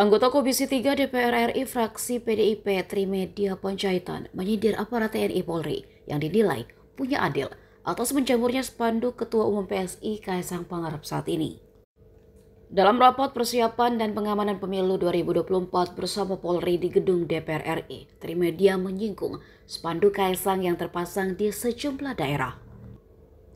Anggota Komisi 3 DPR RI fraksi PDIP Trimedia Panjaitan menyindir aparat TNI Polri yang dinilai punya adil atas menjamurnya spanduk Ketua Umum PSI Kaisang Pangarep saat ini. Dalam rapat persiapan dan pengamanan pemilu 2024 bersama Polri di gedung DPR RI, Trimedia menyinggung spanduk Kaisang yang terpasang di sejumlah daerah.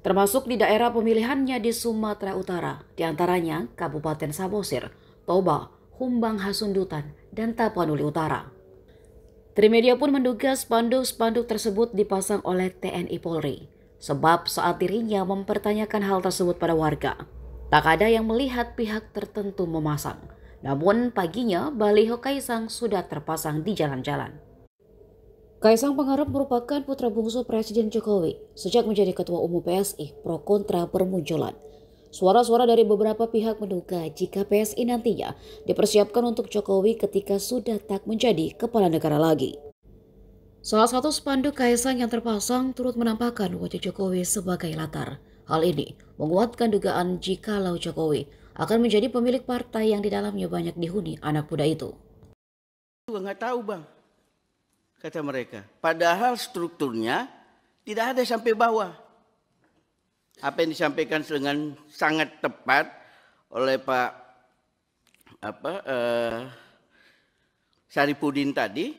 Termasuk di daerah pemilihannya di Sumatera Utara, diantaranya Kabupaten Samosir, Toba, Humbang Hasundutan, dan Tapanuli Utara. Trimedia pun menduga spanduk-spanduk tersebut dipasang oleh TNI Polri, sebab saat dirinya mempertanyakan hal tersebut pada warga. Tak ada yang melihat pihak tertentu memasang, namun paginya baliho Kaisang sudah terpasang di jalan-jalan. Kaisang pengharap merupakan putra bungsu Presiden Jokowi sejak menjadi Ketua Umum PSI pro kontra bermunculan – Suara-suara dari beberapa pihak menduga jika PSI nantinya dipersiapkan untuk Jokowi ketika sudah tak menjadi kepala negara lagi. Salah satu spanduk Kaisang yang terpasang turut menampakkan wajah Jokowi sebagai latar. Hal ini menguatkan dugaan jika lau Jokowi akan menjadi pemilik partai yang di dalamnya banyak dihuni anak muda itu. Juga nggak tahu bang, kata mereka. Padahal strukturnya tidak ada sampai bawah apa yang disampaikan dengan sangat tepat oleh Pak apa eh, Saripudin tadi.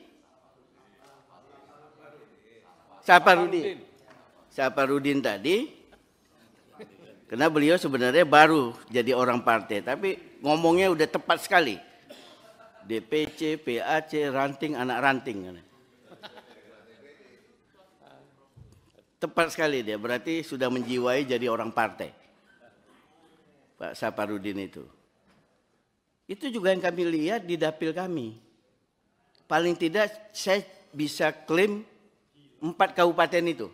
Saparudin. Saparudin tadi. Karena beliau sebenarnya baru jadi orang partai, tapi ngomongnya udah tepat sekali. DPC, PAC, ranting, anak ranting. tepat sekali dia, berarti sudah menjiwai jadi orang partai. Pak Saparudin itu. Itu juga yang kami lihat di dapil kami. Paling tidak saya bisa klaim empat kabupaten itu.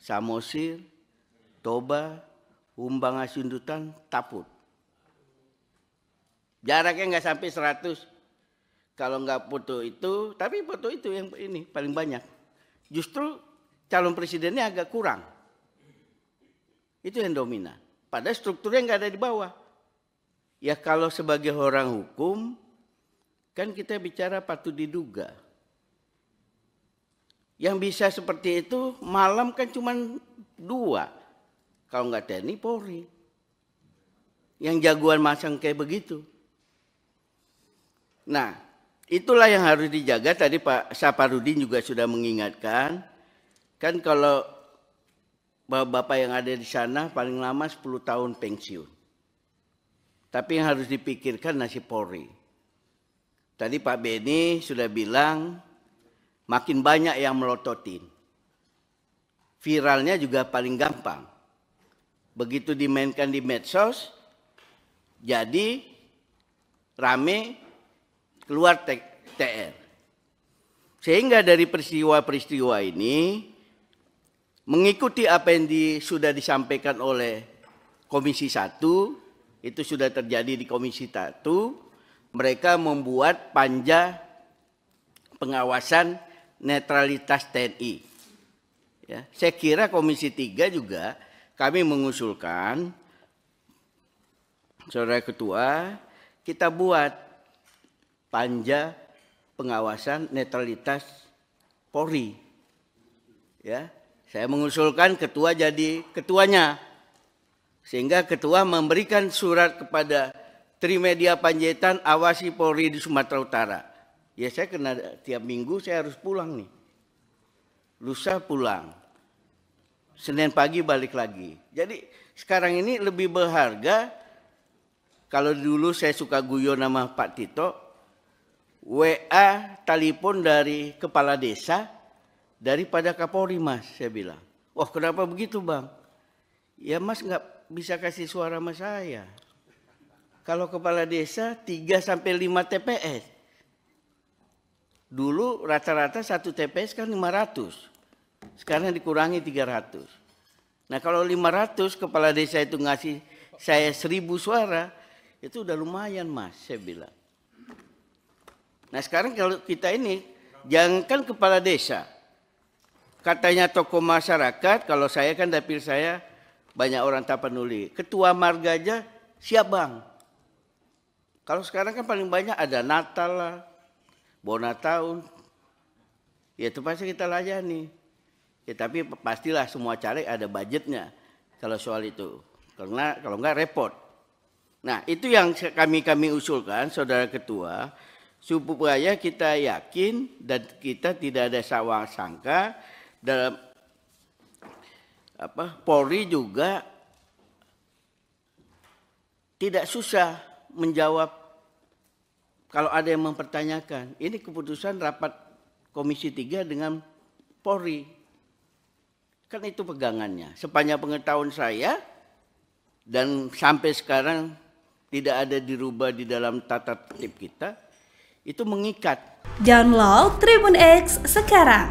Samosir, Toba, Umbang Asundutan, Taput. Jaraknya nggak sampai 100. Kalau nggak foto itu, tapi foto itu yang ini paling banyak. Justru calon presidennya agak kurang. Itu yang dominan. Padahal strukturnya nggak ada di bawah. Ya kalau sebagai orang hukum, kan kita bicara patut diduga. Yang bisa seperti itu malam kan cuma dua. Kalau nggak ada ini Polri. Yang jagoan masang kayak begitu. Nah, itulah yang harus dijaga. Tadi Pak Saparudin juga sudah mengingatkan Kan kalau bapak bapak yang ada di sana paling lama 10 tahun pensiun. Tapi yang harus dipikirkan nasib Polri. Tadi Pak Beni sudah bilang makin banyak yang melototin. Viralnya juga paling gampang. Begitu dimainkan di medsos, jadi rame keluar TR. Sehingga dari peristiwa-peristiwa ini mengikuti apa yang di, sudah disampaikan oleh Komisi 1, itu sudah terjadi di Komisi 1, mereka membuat panja pengawasan netralitas TNI. Ya, saya kira Komisi 3 juga kami mengusulkan Saudara Ketua, kita buat panja pengawasan netralitas Polri. Ya, saya mengusulkan ketua jadi ketuanya. Sehingga ketua memberikan surat kepada Trimedia Panjaitan awasi Polri di Sumatera Utara. Ya saya kena tiap minggu saya harus pulang nih. Lusa pulang. Senin pagi balik lagi. Jadi sekarang ini lebih berharga kalau dulu saya suka guyon nama Pak Tito, WA telepon dari kepala desa daripada Kapolri mas, saya bilang. Wah kenapa begitu bang? Ya mas nggak bisa kasih suara sama saya. Kalau kepala desa 3 sampai 5 TPS. Dulu rata-rata satu TPS kan 500. Sekarang dikurangi 300. Nah kalau 500 kepala desa itu ngasih saya 1000 suara, itu udah lumayan mas, saya bilang. Nah sekarang kalau kita ini, jangankan kepala desa, Katanya tokoh masyarakat, kalau saya kan dapil saya banyak orang tak peduli. Ketua marga aja siap bang. Kalau sekarang kan paling banyak ada Natal lah, Bona Ya itu pasti kita layani. Ya tapi pastilah semua caleg ada budgetnya kalau soal itu. Karena kalau enggak repot. Nah itu yang kami kami usulkan saudara ketua supaya kita yakin dan kita tidak ada sawah sangka dalam apa Polri juga tidak susah menjawab kalau ada yang mempertanyakan. Ini keputusan rapat Komisi 3 dengan Polri. Kan itu pegangannya. Sepanjang pengetahuan saya dan sampai sekarang tidak ada dirubah di dalam tata tertib kita, itu mengikat. Download Tribun X sekarang